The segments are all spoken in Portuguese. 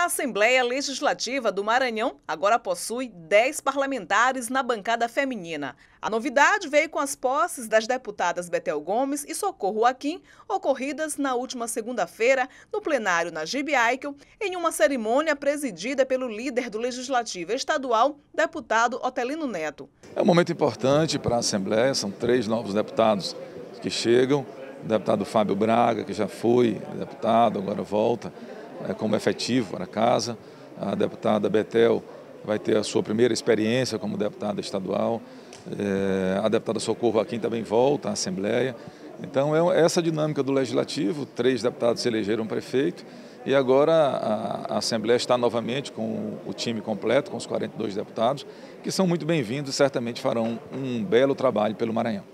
A Assembleia Legislativa do Maranhão agora possui 10 parlamentares na bancada feminina. A novidade veio com as posses das deputadas Betel Gomes e Socorro Joaquim, ocorridas na última segunda-feira no plenário na Gibe Eichel, em uma cerimônia presidida pelo líder do Legislativo Estadual, deputado Otelino Neto. É um momento importante para a Assembleia, são três novos deputados que chegam, o deputado Fábio Braga, que já foi deputado, agora volta, né, como efetivo para casa. A deputada Betel vai ter a sua primeira experiência como deputada estadual. É, a deputada Socorro Aqui também volta à Assembleia. Então, é essa dinâmica do Legislativo, três deputados se elegeram prefeito e agora a, Assembleia está novamente com o time completo, com os 42 deputados, que são muito bem-vindos e certamente farão um belo trabalho pelo Maranhão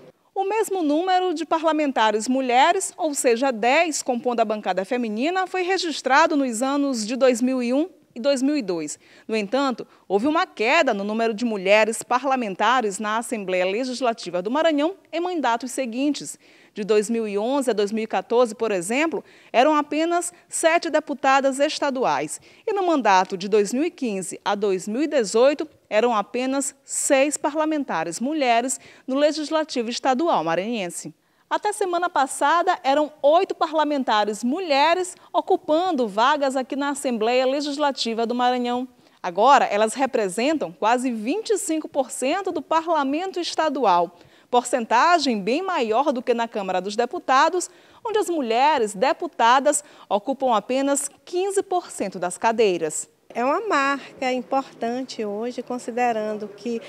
mesmo número de parlamentares mulheres, ou seja, 10 compondo a bancada feminina, foi registrado nos anos de 2001 e 2002. No entanto, houve uma queda no número de mulheres parlamentares na Assembleia Legislativa do Maranhão em mandatos seguintes. De 2011 a 2014, por exemplo, eram apenas sete deputadas estaduais. E no mandato de 2015 a 2018, eram apenas seis parlamentares mulheres no Legislativo Estadual maranhense. Até semana passada, eram oito parlamentares mulheres ocupando vagas aqui na Assembleia Legislativa do Maranhão. Agora, elas representam quase 25% do parlamento estadual, porcentagem bem maior do que na Câmara dos Deputados, onde as mulheres deputadas ocupam apenas 15% das cadeiras. É uma marca importante hoje, considerando que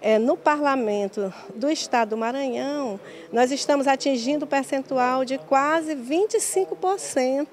é, no parlamento do estado do Maranhão, nós estamos atingindo o percentual de quase 25%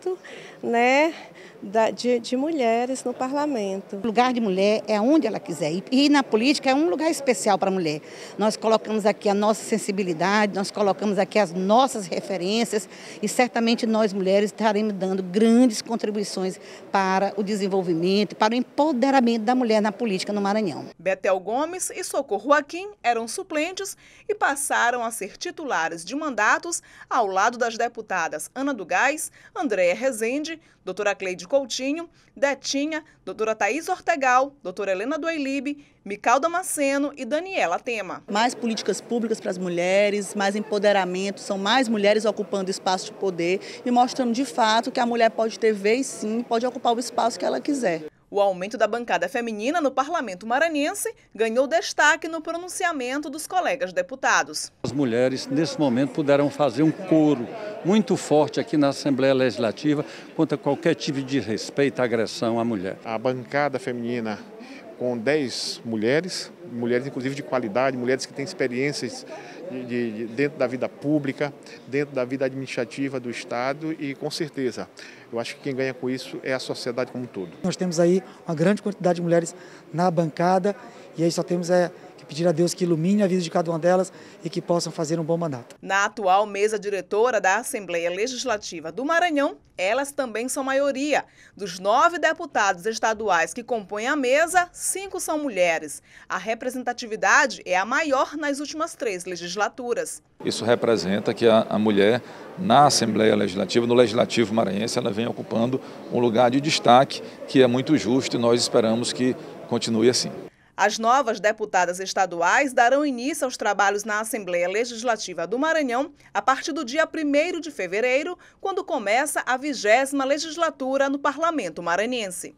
né, da, de, de, mulheres no parlamento. O lugar de mulher é onde ela quiser. E, e na política é um lugar especial para a mulher. Nós colocamos aqui a nossa sensibilidade, nós colocamos aqui as nossas referências e certamente nós mulheres estaremos dando grandes contribuições para o desenvolvimento, para o empoderamento da mulher na política no Maranhão. Betel Gomes e Socorro por Joaquim eram suplentes e passaram a ser titulares de mandatos ao lado das deputadas Ana do Gás, Andréa Rezende, doutora Cleide Coutinho, Detinha, doutora Thaís Ortegal, doutora Helena Doelibe, Mical Damasceno e Daniela Tema. Mais políticas públicas para as mulheres, mais empoderamento, são mais mulheres ocupando espaço de poder e mostrando de fato que a mulher pode ter vez sim, pode ocupar o espaço que ela quiser. O aumento da bancada feminina no parlamento maranhense ganhou destaque no pronunciamento dos colegas deputados. As mulheres, nesse momento, puderam fazer um coro muito forte aqui na Assembleia Legislativa contra qualquer tipo de respeito à agressão à mulher. A bancada feminina com 10 mulheres, mulheres inclusive de qualidade, mulheres que têm experiências de, de, dentro da vida pública, dentro da vida administrativa do Estado e com certeza, eu acho que quem ganha com isso é a sociedade como um todo. Nós temos aí uma grande quantidade de mulheres na bancada e aí só temos é, pedir a Deus que ilumine a vida de cada uma delas e que possam fazer um bom mandato. Na atual mesa diretora da Assembleia Legislativa do Maranhão, elas também são maioria. Dos nove deputados estaduais que compõem a mesa, cinco são mulheres. A representatividade é a maior nas últimas três legislaturas. Isso representa que a, a mulher na Assembleia Legislativa, no Legislativo Maranhense, ela vem ocupando um lugar de destaque que é muito justo e nós esperamos que continue assim. As novas deputadas estaduais darão início aos trabalhos na Assembleia Legislativa do Maranhão a partir do dia 1 de fevereiro, quando começa a vigésima legislatura no Parlamento Maranhense.